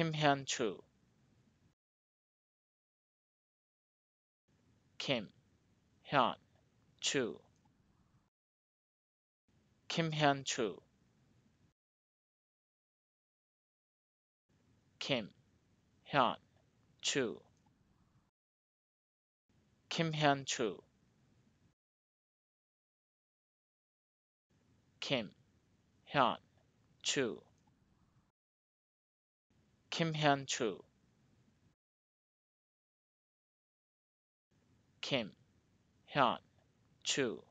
Kim Hyun Chu. Kim Hyun Chu. Kim Hyun Chu. Kim Hyun Chu. Kim Hyun Chu. Kim Hyun Chu. Kim Hyun Chu. Kim Hyun Chu.